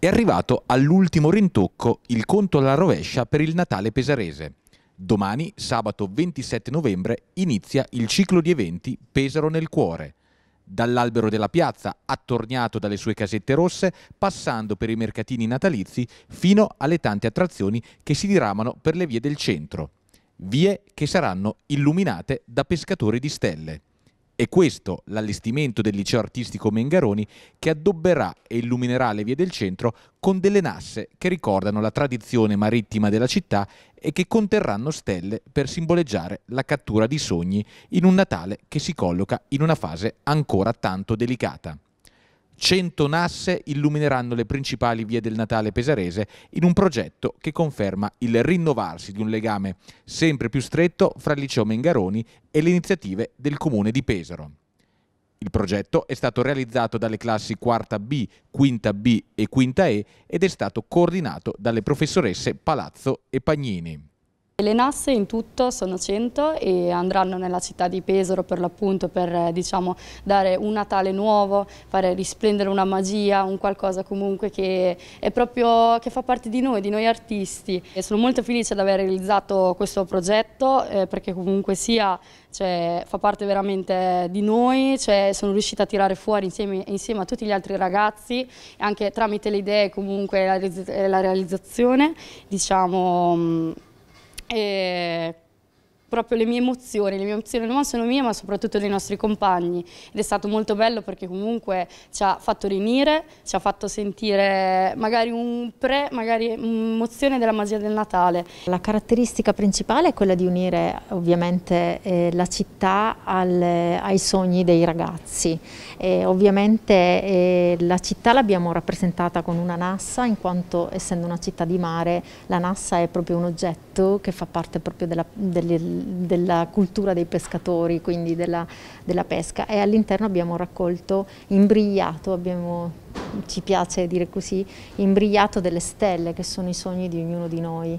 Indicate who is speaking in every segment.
Speaker 1: È arrivato all'ultimo rintocco il conto alla rovescia per il Natale pesarese. Domani, sabato 27 novembre, inizia il ciclo di eventi Pesaro nel cuore. Dall'albero della piazza, attorniato dalle sue casette rosse, passando per i mercatini natalizi, fino alle tante attrazioni che si diramano per le vie del centro. Vie che saranno illuminate da pescatori di stelle. È questo l'allestimento del liceo artistico Mengaroni che addobberà e illuminerà le vie del centro con delle nasse che ricordano la tradizione marittima della città e che conterranno stelle per simboleggiare la cattura di sogni in un Natale che si colloca in una fase ancora tanto delicata. 100 nasse illumineranno le principali vie del Natale pesarese in un progetto che conferma il rinnovarsi di un legame sempre più stretto fra il liceo Mengaroni e le iniziative del comune di Pesaro. Il progetto è stato realizzato dalle classi quarta B, quinta B e quinta E ed è stato coordinato dalle professoresse Palazzo e Pagnini.
Speaker 2: Le nasse in tutto sono 100 e andranno nella città di Pesaro per l'appunto per eh, diciamo, dare un Natale nuovo, fare risplendere una magia, un qualcosa comunque che, è proprio, che fa parte di noi, di noi artisti. E sono molto felice di aver realizzato questo progetto eh, perché comunque sia cioè, fa parte veramente di noi, cioè, sono riuscita a tirare fuori insieme, insieme, a tutti gli altri ragazzi anche tramite le idee comunque la, la realizzazione diciamo mm, e proprio le mie emozioni, le mie emozioni non sono mie ma soprattutto dei nostri compagni ed è stato molto bello perché comunque ci ha fatto riunire, ci ha fatto sentire magari un pre, magari un'emozione della magia del Natale.
Speaker 3: La caratteristica principale è quella di unire ovviamente eh, la città al, ai sogni dei ragazzi. E ovviamente eh, la città l'abbiamo rappresentata con una nassa in quanto essendo una città di mare la nassa è proprio un oggetto gatto che fa parte proprio della, delle, della cultura dei pescatori, quindi della, della pesca e all'interno abbiamo raccolto imbrigliato, abbiamo, ci piace dire così, imbrigliato delle stelle che sono i sogni di ognuno di noi.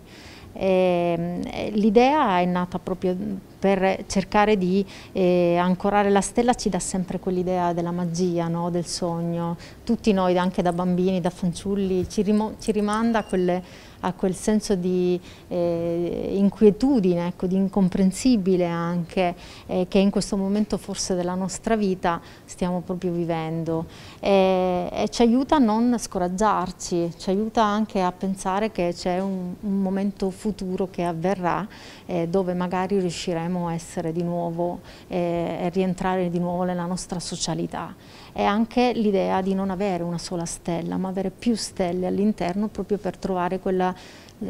Speaker 3: Ehm, l'idea è nata proprio per cercare di eh, ancorare la stella ci dà sempre quell'idea della magia, no? del sogno. Tutti noi, anche da bambini, da fanciulli, ci, ci rimanda a, quelle, a, quel senso di eh, inquietudine, ecco, di incomprensibile anche, eh, che in questo momento forse della nostra vita stiamo proprio vivendo. E, e ci aiuta a non scoraggiarci, ci aiuta anche a pensare che c'è un, un, momento futuro che avverrà eh, dove magari riusciremo vorremmo essere di nuovo eh, e eh, rientrare di nuovo nella nostra socialità. E anche l'idea di non avere una sola stella, ma avere più stelle all'interno proprio per trovare quella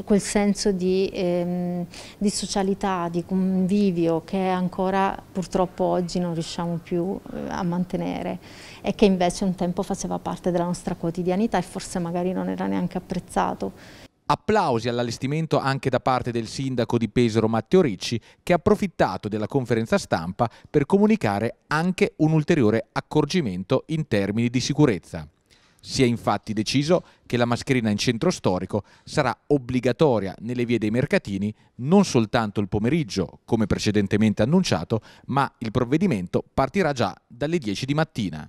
Speaker 3: quel senso di, ehm, di, socialità, di convivio che ancora purtroppo oggi non riusciamo più eh, a mantenere e che invece un tempo faceva parte della nostra quotidianità e forse magari non era neanche apprezzato.
Speaker 1: Applausi all'allestimento anche da parte del sindaco di Pesaro Matteo Ricci che ha approfittato della conferenza stampa per comunicare anche un ulteriore accorgimento in termini di sicurezza. Si è infatti deciso che la mascherina in centro storico sarà obbligatoria nelle vie dei mercatini non soltanto il pomeriggio, come precedentemente annunciato, ma il provvedimento partirà già dalle 10 di mattina.